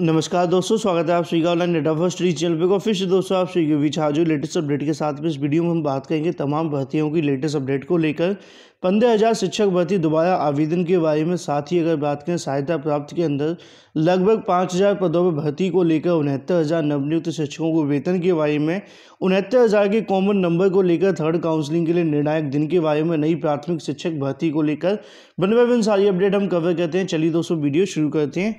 नमस्कार दोस्तों स्वागत है आप Shri online data first reach channel पे को से दोस्तों आप श्री बीच आज लेटेस्ट अपडेट के साथ में इस वीडियो में हम बात करेंगे तमाम भर्तियों की लेटेस्ट अपडेट को लेकर पंद्रह हज़ार शिक्षक भर्ती दोबारा आवेदन के बारे में साथ ही अगर बात करें सहायता प्राप्त के अंदर लगभग पाँच हज़ार पदों पर भर्ती को लेकर उनहत्तर हज़ार नवनियुक्त शिक्षकों को वेतन के बारे में उनहत्तर हज़ार के कॉमन नंबर को लेकर थर्ड काउंसलिंग के लिए निर्णायक दिन के बारे में नई प्राथमिक शिक्षक भर्ती को लेकर बनवा बन सारी अपडेट हम कवर करते हैं चलिए दोस्तों वीडियो शुरू करते हैं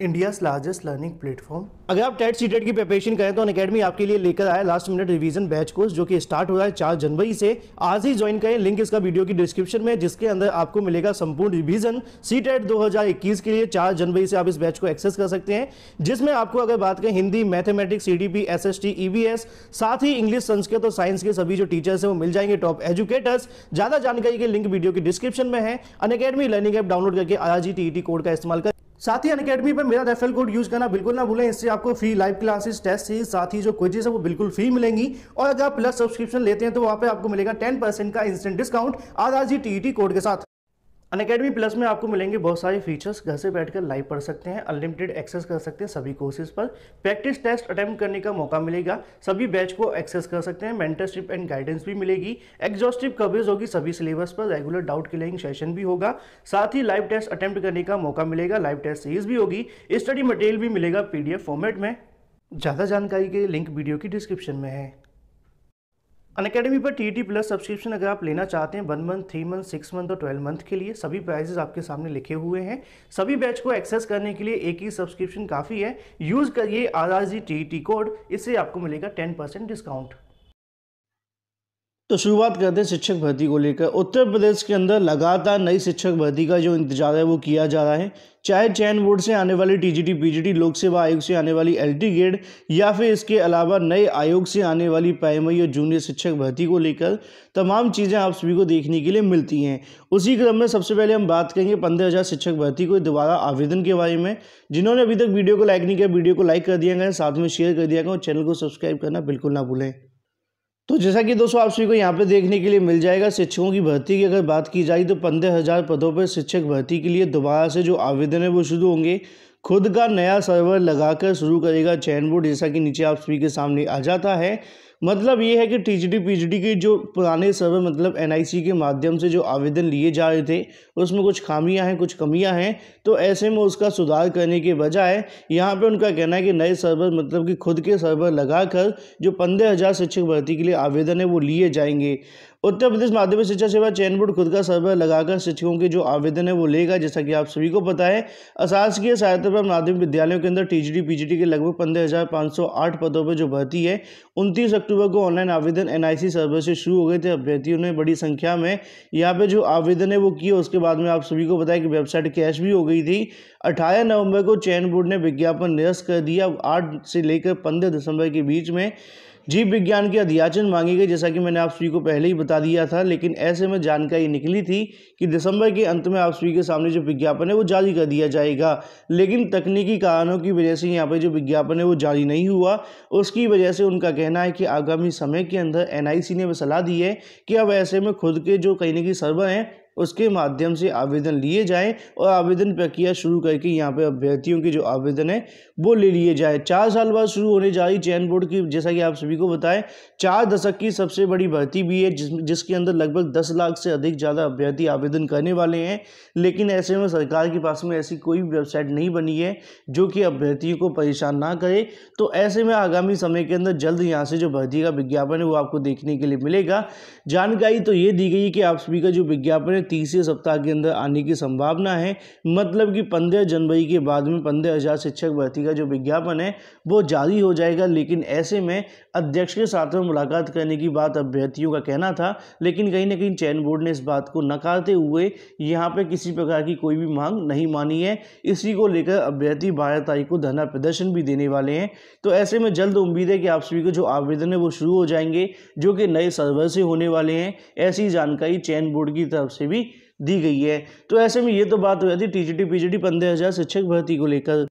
इंडियाज लार्जेस्ट लर्निंग प्लेटफॉर्म अगर आप टेट सी टेट की प्रिपरेशन करें तो अन अकेडमी आपके लिए लेकर आया last minute revision batch course जो कि स्टार्ट हो रहा है चार जनवरी से आज ही ज्वाइन करें लिंक इसका वीडियो की डिस्क्रिप्शन में जिसके अंदर आपको मिलेगा संपूर्ण रिवीजन सी टेट के लिए चार जनवरी से आप इस बैच को एक्सेस कर सकते हैं जिसमें आपको अगर बात करें Hindi mathematics C D P S S T साथ ही इंग्लिश संस्कृत और साइंस के सभी जो टीचर्स हैं वो मिल जाएंगे टॉप एजुकेटर्स ज्यादा जानकारी के लिंक वीडियो की डिस्क्रिप्शन में है Unacademy learning app download करके आर टी कोड का इस्तेमाल कर साथ ही अन अकेडमी पर मेरा रेफरल कोड यूज करना बिल्कुल ना भूलें इससे आपको free live classes test series साथ ही जो क्विजेस है वो बिल्कुल फ्री मिलेंगी और अगर आप प्लस सब्सक्रिप्शन लेते हैं तो वहाँ पे आपको मिलेगा टेन परसेंट का इंस्टेंट डिस्काउंट आज आज ही टी कोड के साथ अनकेडमी प्लस में आपको मिलेंगे बहुत सारे फीचर्स घर से बैठकर लाइव पढ़ सकते हैं अनलिमिटेड एक्सेस कर सकते हैं सभी कोर्सेज पर प्रैक्टिस टेस्ट अटैम्प्ट करने का मौका मिलेगा सभी बैच को एक्सेस कर सकते हैं मेंटरशिप एंड गाइडेंस भी मिलेगी एग्जॉस्टिव कवरेज होगी सभी सिलेबस पर रेगुलर डाउट क्लियरिंग सेशन भी होगा साथ ही लाइव टेस्ट अटैम्प्ट करने का मौका मिलेगा लाइव टेस्ट सीरीज भी होगी स्टडी मटेरियल भी मिलेगा पी फॉर्मेट में ज़्यादा जानकारी के लिए लिंक वीडियो की डिस्क्रिप्शन में है अन अकेडमी पर टी टी प्लस सब्सक्रिप्शन अगर आप लेना चाहते हैं one month three month six month और ट्वेल्व मंथ के लिए सभी प्राइजेज आपके सामने लिखे हुए हैं सभी बैच को एक्सेस करने के लिए एक ही सब्सक्रिप्शन काफ़ी है यूज़ करिए R R G T T code इससे आपको मिलेगा टेन परसेंट डिस्काउंट तो शुरुआत करते हैं शिक्षक भर्ती को लेकर उत्तर प्रदेश के अंदर लगातार नई शिक्षक भर्ती का जो इंतजार है वो किया जा रहा है चाहे चयन बोर्ड से आने वाली टीजीटी पीजीटी लोक सेवा आयोग से आने वाली एलटी ग्रेड या फिर इसके अलावा नए आयोग से आने वाली प्राइमरी और जूनियर शिक्षक भर्ती को लेकर तमाम चीज़ें आप सभी को देखने के लिए मिलती हैं उसी क्रम में सबसे पहले हम बात करेंगे पंद्रह हज़ार शिक्षक भर्ती को दोबारा आवेदन के बारे में जिन्होंने अभी तक वीडियो को लाइक नहीं किया वीडियो को लाइक कर दिया गया साथ में शेयर कर दिया गया और चैनल को सब्सक्राइब करना बिल्कुल ना भूलें तो जैसा कि दोस्तों आप सभी को यहाँ पे देखने के लिए मिल जाएगा शिक्षकों की भर्ती की अगर बात की जाए तो पंद्रह हज़ार पदों पर शिक्षक भर्ती के लिए दोबारा से जो आवेदन है वो शुरू होंगे खुद का नया सर्वर लगाकर शुरू करेगा चैन बोर्ड जैसा कि नीचे आप सभी के सामने आ जाता है मतलब ये है कि टीजीडी पीजीडी के जो पुराने सर्वर मतलब एनआईसी के माध्यम से जो आवेदन लिए जा रहे थे उसमें कुछ खामियां हैं कुछ कमियां हैं तो ऐसे में उसका सुधार करने के बजाय यहाँ पे उनका कहना है कि नए सर्वर मतलब कि खुद के सर्वर लगाकर जो पंद्रह हज़ार शिक्षक भर्ती के लिए आवेदन है वो लिए जाएंगे उत्तर प्रदेश माध्यमिक शिक्षा सेवा चयन बोर्ड खुद का सर्वे लगाकर शिक्षकों के जो आवेदन है वो लेगा जैसा कि आप सभी को पता है अशासकीय सहायता पर माध्यमिक विद्यालयों के अंदर टीजीडी पीजीटी के लगभग पंद्रह हज़ार पाँच सौ आठ पदों पर जो भर्ती है उनतीस अक्टूबर को ऑनलाइन आवेदन एनआईसी सर्वे से शुरू हो गए थे अभ्यर्थियों ने बड़ी संख्या में यहाँ पर जो आवेदन है वो किया उसके बाद में आप सभी को पता है कि वेबसाइट कैश भी हो गई थी अठारह नवंबर को चयन बोर्ड ने विज्ञापन निरस्त कर दिया आठ से लेकर पंद्रह दिसंबर के बीच में जीव विज्ञान की अध्याचन मांगे गई जैसा कि मैंने आप सभी को पहले ही बता दिया था लेकिन ऐसे में जानकारी निकली थी कि दिसंबर के अंत में आप सभी के सामने जो विज्ञापन है वो जारी कर दिया जाएगा लेकिन तकनीकी कारणों की वजह से यहाँ पर जो विज्ञापन है वो जारी नहीं हुआ उसकी वजह से उनका कहना है कि आगामी समय के अंदर एन ने सलाह दी है कि अब ऐसे में खुद के जो कहीं ना सर्वर हैं उसके माध्यम से आवेदन लिए जाए और आवेदन प्रक्रिया शुरू करके यहाँ पे अभ्यर्थियों के जो आवेदन है वो ले लिए जाए चार साल बाद शुरू होने जा रही चयन बोर्ड की जैसा कि आप सभी को बताएं चार दशक की सबसे बड़ी भर्ती भी है जिस जिसके अंदर लगभग दस लाख से अधिक ज़्यादा अभ्यर्थी आवेदन करने वाले हैं लेकिन ऐसे में सरकार के पास में ऐसी कोई वेबसाइट नहीं बनी है जो कि अभ्यर्थियों को परेशान ना करे तो ऐसे में आगामी समय के अंदर जल्द यहाँ से जो भर्ती का विज्ञापन है वो आपको देखने के लिए मिलेगा जानकारी तो ये दी गई कि आप सभी का जो विज्ञापन में तीसरे सप्ताह के अंदर आने की संभावना है मतलब कि पंद्रह जनवरी के बाद में पंद्रह हज़ार शिक्षक भर्ती का जो विज्ञापन है वो जारी हो जाएगा लेकिन ऐसे में अध्यक्ष के साथ में मुलाकात करने की बात अभ्यर्थियों का कहना था लेकिन कहीं ना कहीं चयन बोर्ड ने इस बात को नकारते हुए यहाँ पर किसी प्रकार की कोई भी मांग नहीं मानी है इसी को लेकर अभ्यर्थी बारह तारीख को धरना प्रदर्शन भी देने वाले हैं तो ऐसे में जल्द उम्मीद है कि आप सभी को जो आवेदन है वो शुरू हो जाएंगे जो कि नए सर्वर से होने वाले हैं ऐसी जानकारी चयन बोर्ड की तरफ से भी दी गई है तो ऐसे में ये तो बात हो जाती है टीजीटी पीजीटी पंद्रह हज़ार शिक्षक भर्ती को लेकर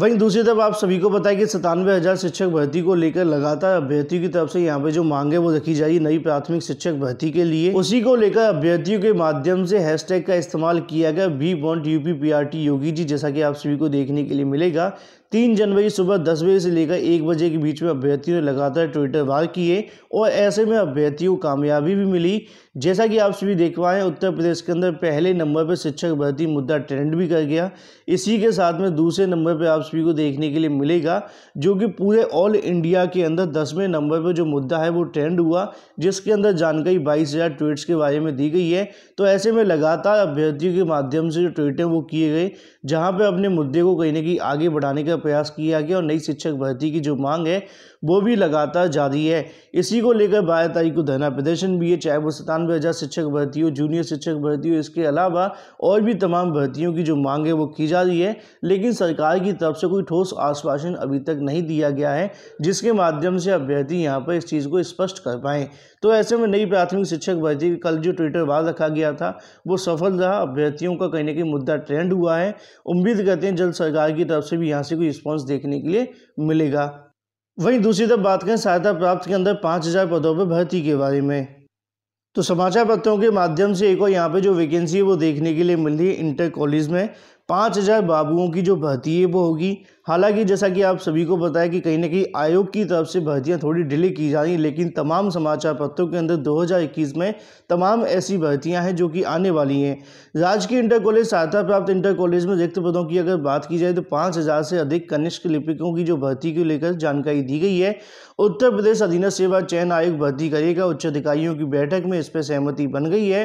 वहीं दूसरी तरफ आप सभी को पता है कि सतानवे हज़ार शिक्षक भर्ती को लेकर लगातार अभ्यर्थियों की तरफ से यहाँ पे जो मांग है वो रखी जा रही नई प्राथमिक शिक्षक भर्ती के लिए उसी को लेकर अभ्यर्थियों के माध्यम से हैशटैग का इस्तेमाल किया गया we want U P Yogi ji जैसा कि आप सभी को देखने के लिए मिलेगा तीन जनवरी सुबह दस बजे से लेकर एक बजे के बीच में अभ्यर्थियों ने लगातार ट्विटर वार किए और ऐसे में अभ्यर्थियों को कामयाबी भी मिली जैसा कि आप सभी देख पाए उत्तर प्रदेश के अंदर पहले नंबर पर शिक्षक भर्ती मुद्दा ट्रेंड भी कर गया इसी के साथ में दूसरे नंबर पर आप सभी को देखने के लिए मिलेगा जो कि पूरे ऑल इंडिया के अंदर दसवें नंबर पर जो मुद्दा है वो ट्रेंड हुआ जिसके अंदर जानकारी बाईस हज़ार ट्वीट्स के बारे में दी गई है तो ऐसे में लगातार अभ्यर्थियों के माध्यम से जो हैं वो किए गए जहाँ पे अपने मुद्दे को कहीं ना कहीं आगे बढ़ाने का प्रयास किया गया और नई शिक्षक भर्ती की जो मांग है वो भी लगातार जारी है इसी को लेकर बारह तारीख को धरना प्रदर्शन भी है चाहे वो सतानवे हज़ार शिक्षक भर्ती हो जूनियर शिक्षक भर्ती हो इसके अलावा और भी तमाम भर्तियों की जो मांग है वो की जा रही है लेकिन सरकार की तरफ से कोई ठोस आश्वासन अभी तक नहीं दिया गया है जिसके माध्यम से अभ्यर्थी यहाँ पर इस चीज़ को स्पष्ट कर पाएँ तो ऐसे में नई प्राथमिक शिक्षक भर्ती कल जो ट्विटर बार रखा गया था वो सफल रहा अभ्यर्थियों का कहीं ना कहीं मुद्दा ट्रेंड हुआ है उम्मीद करते हैं जल्द सरकार की तरफ से भी यहाँ से कोई रिस्पॉन्स देखने के लिए मिलेगा वहीं दूसरी तरफ बात करें सहायता प्राप्त के अंदर पाँच हज़ार पदों पर भर्ती के बारे में तो समाचार पत्रों के माध्यम से एक और यहाँ पे जो वैकेंसी है वो देखने के लिए मिल रही है इंटर कॉलेज में पाँच हज़ार बाबुओं की जो भर्ती है वो होगी हालांकि जैसा कि आप सभी को पता है कि कहीं ना कहीं आयोग की तरफ से भर्तियां थोड़ी डिले की जा रही हैं लेकिन तमाम समाचार पत्रों के अंदर 2021 में तमाम ऐसी भर्तियां हैं जो कि आने वाली हैं राजकीय इंटर कॉलेज सहायता प्राप्त इंटर कॉलेज में रिक्त पदों की अगर बात की जाए तो पाँच से अधिक कनिष्ठ लिपिकों की जो भर्ती को लेकर जानकारी दी गई है उत्तर प्रदेश अधीन सेवा चयन आयोग भर्ती करेगा उच्च अधिकारियों की बैठक में इस पर सहमति बन गई है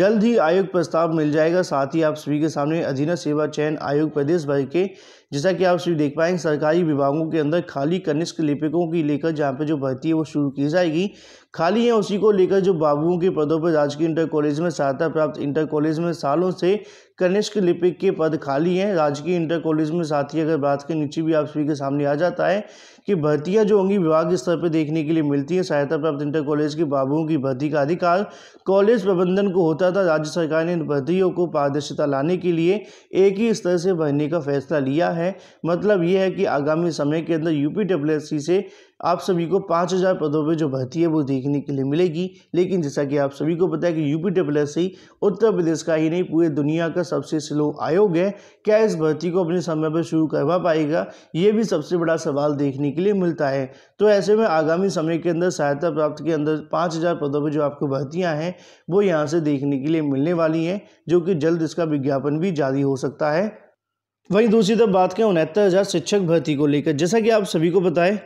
जल्द ही आयोग प्रस्ताव मिल जाएगा साथ ही आप सभी के सामने अधीन सेवा चयन आयोग प्रदेश भर के जैसा कि आप सभी देख पाएंगे सरकारी विभागों के अंदर खाली कनिष्क लिपिकों की लेकर जहाँ पर जो भर्ती है वो शुरू की जाएगी खाली हैं उसी को लेकर जो बाबुओं के पदों पर राजकीय इंटर कॉलेज में सहायता प्राप्त इंटर कॉलेज में सालों से कनिष्क लिपिक के पद खाली हैं राजकीय इंटर कॉलेज में साथ ही अगर बात करें नीचे भी आप सभी के सामने आ जाता है कि भर्तियां जो होंगी विभाग स्तर पर देखने के लिए मिलती हैं सहायता प्राप्त इंटर कॉलेज के बाबुओं की भर्ती का अधिकार कॉलेज प्रबंधन को होता था राज्य सरकार ने इन भर्तियों को पारदर्शिता लाने के लिए एक ही स्तर से भरने का फैसला लिया है मतलब ये है कि आगामी समय के अंदर यूपी डब्ल्यू से आप सभी को पाँच हज़ार पदों पर जो भर्ती है वो देखने के लिए मिलेगी लेकिन जैसा कि आप सभी को पता है कि UP W S Uttar Pradesh का ही नहीं पूरे दुनिया का सबसे स्लो आयोग है क्या इस भर्ती को अपने समय पर शुरू करवा पाएगा ये भी सबसे बड़ा सवाल देखने के लिए मिलता है तो ऐसे में आगामी समय के अंदर सहायता प्राप्त के अंदर पाँच हज़ार पदों पर जो आपको भर्तियाँ हैं वो यहाँ से देखने के लिए मिलने वाली हैं जो कि जल्द इसका विज्ञापन भी जारी हो सकता है वहीं दूसरी तरफ बात करें उनहत्तर हज़ार शिक्षक भर्ती को लेकर जैसा कि आप सभी को बताएं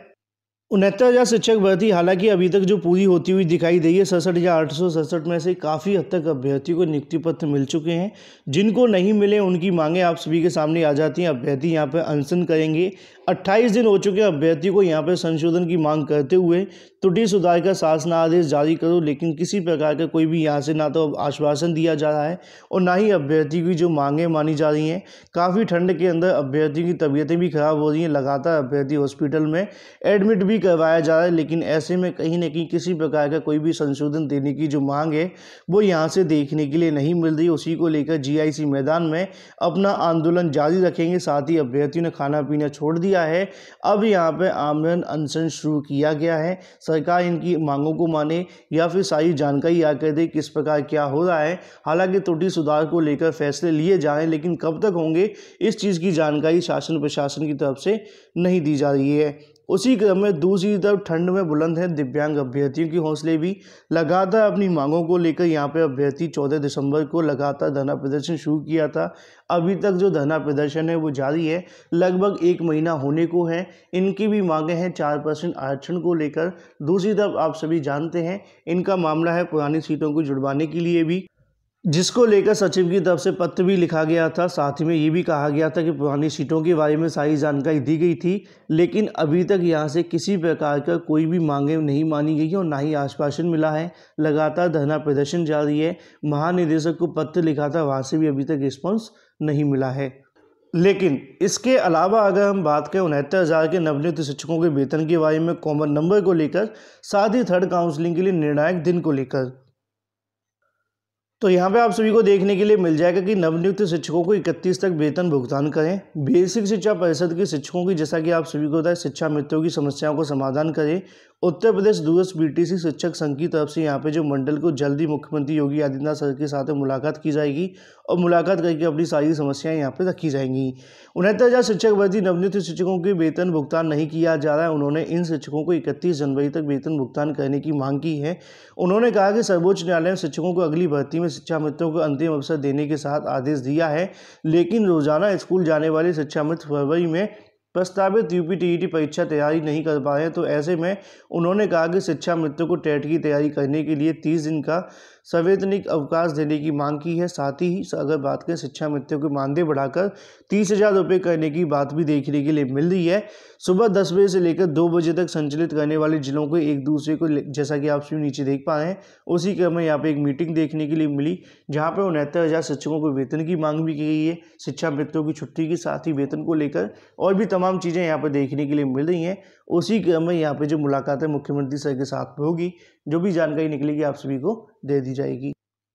उनहत्तर हज़ार शिक्षक भर्ती हालांकि अभी तक जो पूरी होती हुई दिखाई दी है सड़सठ हज़ार आठ सौ सड़सठ में से काफ़ी हद तक अभ्यर्थियों को नियुक्ति पत्र मिल चुके हैं जिनको नहीं मिले उनकी मांगें आप सभी के सामने आ जाती हैं अभ्यर्थी यहाँ पर अनशन करेंगे अट्ठाईस दिन हो चुके अभ्यर्थी को यहाँ पर संशोधन की मांग करते हुए त्रुटि सुधार का आदेश जारी करो लेकिन किसी प्रकार का कोई भी यहाँ से ना तो आश्वासन दिया जा रहा है और ना ही अभ्यर्थी की जो मांगें मानी जा रही हैं काफ़ी ठंड के अंदर अभ्यर्थी की तबीयतें भी खराब हो रही हैं लगातार अभ्यर्थी हॉस्पिटल में एडमिट भी करवाया जा रहा है लेकिन ऐसे में कहीं ना कहीं किसी प्रकार का कोई भी संशोधन देने की जो मांग है वो यहाँ से देखने के लिए नहीं मिल रही उसी को लेकर जी मैदान में अपना आंदोलन जारी रखेंगे साथ ही अभ्यर्थियों ने खाना पीना छोड़ दिया किया है अब यहाँ पे आमरण अनशन शुरू किया गया है सरकार इनकी मांगों को माने या फिर सारी जानकारी आकर दे किस प्रकार क्या हो रहा है हालांकि त्रुटि सुधार को लेकर फैसले लिए जा रहे हैं लेकिन कब तक होंगे इस चीज़ की जानकारी शासन प्रशासन की तरफ से नहीं दी जा रही है उसी क्रम में दूसरी तरफ ठंड में बुलंद है दिव्यांग अभ्यर्थियों की हौसले भी लगातार अपनी मांगों को लेकर यहाँ पे अभ्यर्थी चौदह दिसंबर को लगातार धरना प्रदर्शन शुरू किया था अभी तक जो धरना प्रदर्शन है वो जारी है लगभग एक महीना होने को है इनकी भी मांगे हैं चार परसेंट आरक्षण को लेकर दूसरी तरफ आप सभी जानते हैं इनका मामला है पुरानी सीटों को जुड़वाने के लिए भी जिसको लेकर सचिव की तरफ से पत्र भी लिखा गया था साथ में ये भी कहा गया था कि पुरानी सीटों के बारे में सारी जानकारी दी गई थी लेकिन अभी तक यहाँ से किसी प्रकार का कोई भी मांगे नहीं मानी गई है और ना ही आश्वासन मिला है लगातार धरना प्रदर्शन जारी है महानिदेशक को पत्र लिखा था वहाँ से भी अभी तक रिस्पॉन्स नहीं मिला है लेकिन इसके अलावा अगर हम बात करें उनहत्तर हज़ार के नवनियुक्त शिक्षकों के वेतन के बारे में कॉमन नंबर को लेकर साथ ही थर्ड काउंसलिंग के लिए निर्णायक दिन को लेकर तो यहाँ पे आप सभी को देखने के लिए मिल जाएगा कि नवनियुक्त शिक्षकों को 31 तक वेतन भुगतान करें बेसिक शिक्षा परिषद के शिक्षकों की जैसा कि आप सभी को बताए शिक्षा मित्रों की समस्याओं को समाधान करें उत्तर प्रदेश दूरस्थ बीटीसी शिक्षक संघ की तरफ से यहाँ पे जो मंडल को जल्दी मुख्यमंत्री योगी आदित्यनाथ सर के साथ मुलाकात की जाएगी और मुलाकात करके अपनी सारी समस्याएं यहाँ पे रखी जाएंगी उनहत्तर हज़ार शिक्षक भर्ती नवनियुक्त शिक्षकों के वेतन भुगतान नहीं किया जा रहा है उन्होंने इन शिक्षकों को इकतीस जनवरी तक वेतन भुगतान करने की मांग की है उन्होंने कहा कि सर्वोच्च न्यायालय ने शिक्षकों को अगली भर्ती में शिक्षा मित्रों को अंतिम अवसर देने के साथ आदेश दिया है लेकिन रोजाना स्कूल जाने वाले शिक्षा मित्र फरवरी में प्रस्तावित यूपी टी परीक्षा तैयारी नहीं कर पाए तो ऐसे में उन्होंने कहा कि शिक्षा मित्र को टेट की तैयारी करने के लिए तीस दिन का संवैधानिक अवकाश देने की मांग की है साथ ही अगर बात करें शिक्षा मित्रों के मानदेय बढ़ाकर तीस हज़ार रुपये करने की बात भी देखने के लिए मिल रही है सुबह दस बजे से लेकर दो बजे तक संचालित करने वाले जिलों को एक दूसरे को जैसा कि आप सभी नीचे देख पा रहे हैं उसी क्रम में यहाँ पर एक मीटिंग देखने के लिए मिली जहाँ पर उनहत्तर हज़ार शिक्षकों को वेतन की मांग भी की गई है शिक्षा मित्रों की छुट्टी के साथ ही वेतन को लेकर और भी तमाम चीज़ें यहाँ पर देखने के लिए मिल रही हैं उसी क्रम में यहाँ पर जो मुलाकातें मुख्यमंत्री सर के साथ में होगी जो भी जानकारी निकलेगी आप सभी को दे दी जाएगी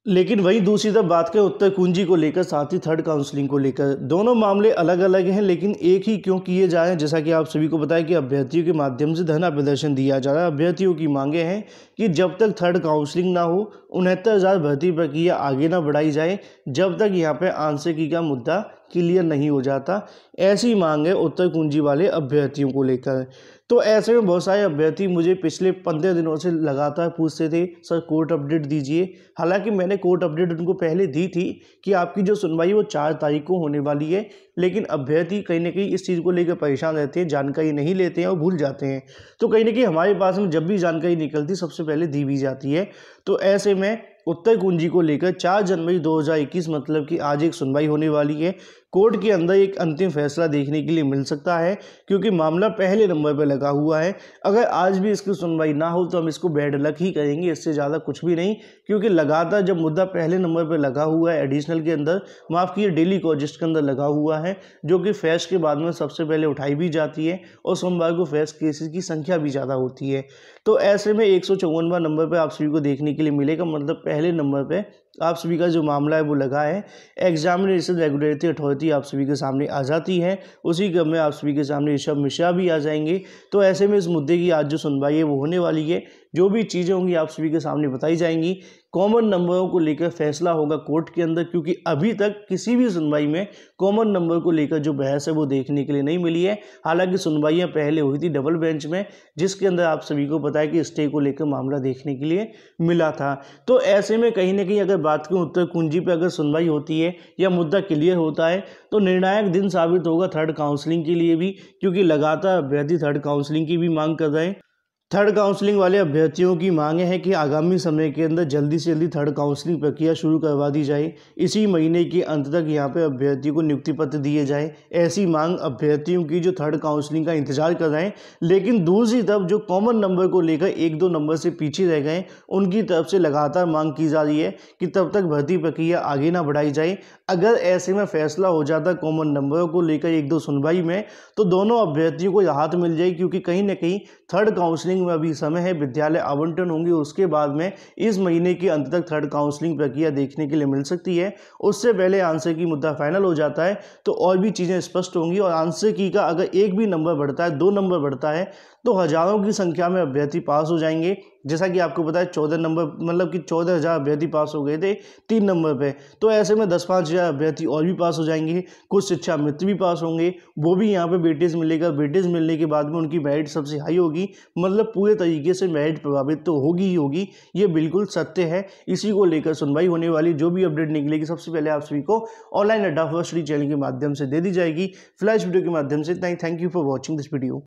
लेकिन वहीं दूसरी तरफ बात करें उत्तर कुंजी को लेकर साथ ही थर्ड काउंसलिंग को लेकर दोनों मामले अलग अलग हैं लेकिन एक ही क्यों किए जा जैसा कि आप सभी को बताया कि अभ्यर्थियों के माध्यम से धरना प्रदर्शन दिया जा रहा है अभ्यर्थियों की मांगे हैं कि जब तक थर्ड काउंसलिंग ना हो उनहत्तर हज़ार भर्ती प्रक्रिया आगे ना बढ़ाई जाए जब तक यहाँ पर आंसर की का मुद्दा क्लियर नहीं हो जाता ऐसी मांग है उत्तर कुंजी वाले अभ्यर्थियों को लेकर तो ऐसे में बहुत सारे अभ्यर्थी मुझे पिछले पंद्रह दिनों से लगातार पूछते थे सर कोर्ट अपडेट दीजिए हालांकि मैंने कोर्ट अपडेट उनको पहले दी थी कि आपकी जो सुनवाई वो चार तारीख को होने वाली है लेकिन अभ्यर्थी कहीं ना कहीं इस चीज़ को लेकर परेशान रहते हैं जानकारी नहीं लेते हैं और भूल जाते हैं तो कहीं ना कहीं हमारे पास में जब भी जानकारी निकलती सबसे पहले दी भी जाती है तो ऐसे में उत्तर कुंजी को लेकर 4 जनवरी 2021 मतलब कि आज एक सुनवाई होने वाली है कोर्ट के अंदर एक अंतिम फैसला देखने के लिए मिल सकता है क्योंकि मामला पहले नंबर पर लगा हुआ है अगर आज भी इसकी सुनवाई ना हो तो हम इसको बैड लक ही करेंगे इससे ज़्यादा कुछ भी नहीं क्योंकि लगातार जब मुद्दा पहले नंबर पर लगा हुआ है एडिशनल के अंदर माफ़ किए डेली कॉजिस्ट के अंदर लगा हुआ है जो कि फैस के बाद में सबसे पहले उठाई भी जाती है और सोमवार को फैस केसेस की संख्या भी ज़्यादा होती है तो ऐसे में एक नंबर पर आप सभी को देखने के लिए मिलेगा मतलब पहले नंबर पर आप सभी का जो मामला है वो लगा है एग्जामिनेशन रेगुलेटरी अथॉरिटी आप सभी के सामने आ जाती है उसी क्रम में आप सभी के सामने ऋषभ मिश्रा भी आ जाएंगे तो ऐसे में इस मुद्दे की आज जो सुनवाई है वो होने वाली है जो भी चीज़ें होंगी आप सभी के सामने बताई जाएंगी कॉमन नंबरों को लेकर फैसला होगा कोर्ट के अंदर क्योंकि अभी तक किसी भी सुनवाई में कॉमन नंबर को लेकर जो बहस है वो देखने के लिए नहीं मिली है हालांकि सुनवाइयाँ पहले हुई थी डबल बेंच में जिसके अंदर आप सभी को पता है कि स्टे को लेकर मामला देखने के लिए मिला था तो ऐसे में कहीं ना कहीं अगर बात करूँ उत्तर कुंजी पर अगर सुनवाई होती है या मुद्दा क्लियर होता है तो निर्णायक दिन साबित होगा थर्ड काउंसलिंग के लिए भी क्योंकि लगातार अभ्यर्थी थर्ड काउंसलिंग की भी मांग कर रहे हैं थर्ड काउंसलिंग वाले अभ्यर्थियों की मांग हैं कि आगामी समय के अंदर जल्दी से जल्दी थर्ड काउंसलिंग प्रक्रिया शुरू करवा दी जाए इसी महीने के अंत तक यहाँ पे अभ्यर्थियों को नियुक्ति पत्र दिए जाए ऐसी मांग अभ्यर्थियों की जो थर्ड काउंसलिंग का इंतजार कर रहे हैं लेकिन दूसरी तरफ जो कॉमन नंबर को लेकर एक दो नंबर से पीछे रह गए उनकी तरफ से लगातार मांग की जा रही है कि तब तक भर्ती प्रक्रिया आगे ना बढ़ाई जाए अगर ऐसे में फैसला हो जाता कॉमन नंबरों को लेकर एक दो सुनवाई में तो दोनों अभ्यर्थियों को राहत मिल जाए क्योंकि कहीं ना कहीं थर्ड काउंसलिंग काउंसलिंग में अभी समय है विद्यालय आवंटन होंगे उसके बाद में इस महीने के अंत तक थर्ड काउंसलिंग प्रक्रिया देखने के लिए मिल सकती है उससे पहले आंसर की मुद्दा फाइनल हो जाता है तो और भी चीज़ें स्पष्ट होंगी और आंसर की का अगर एक भी नंबर बढ़ता है दो नंबर बढ़ता है तो हज़ारों की संख्या में अभ्यर्थी पास हो जाएंगे जैसा कि आपको पता है चौदह नंबर मतलब कि चौदह हज़ार अभ्यर्थी पास हो गए थे तीन नंबर पे तो ऐसे में दस पाँच हज़ार अभ्यर्थी और भी पास हो जाएंगे कुछ शिक्षा मित्र भी पास होंगे वो भी यहाँ पे बेटेज मिलेगा बेटेज मिलने के बाद में उनकी मैरिट सबसे हाई होगी मतलब पूरे तरीके से मैरिट प्रभावित तो होगी ही होगी ये बिल्कुल सत्य है इसी को लेकर सुनवाई होने वाली जो भी अपडेट निकलेगी सबसे पहले आप सभी को ऑनलाइन अड्डा फर्स्ट चैनल के माध्यम से दे दी जाएगी फ्लैश वीडियो के माध्यम से thank you for watching this video